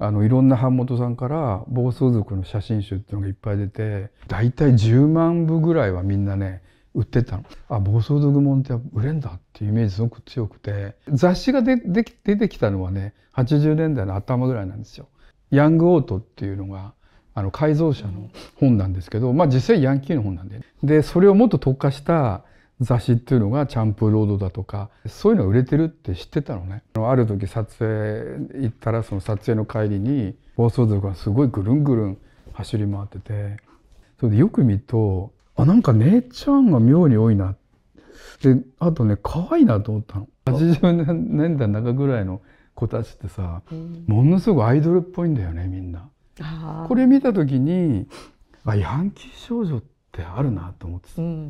あのいろんな版元さんから暴走族の写真集っていうのがいっぱい出て大体10万部ぐらいはみんなね売ってたのあ暴走族もんって売れんだっていうイメージすごく強くて雑誌がでで出てきたのはね80年代の頭ぐらいなんですよ。ヤングオートっていうのがあの改造者の本なんですけど、まあ、実際ヤンキーの本なんででそれをもっと特化した雑誌っていうのがチャンプロードだとかそういうの売れてるって知ってたのねある時撮影行ったらその撮影の帰りに暴走族がすごいぐるんぐるん走り回っててそれでよく見るとあなんか姉ちゃんが妙に多いなであとね可愛いなと思ったの80年代中ぐらいの子たちってさ、うん、ものすごくアイドルっぽいんだよねみんなこれ見た時にあヤンキー少女ってあるなと思ってた、うん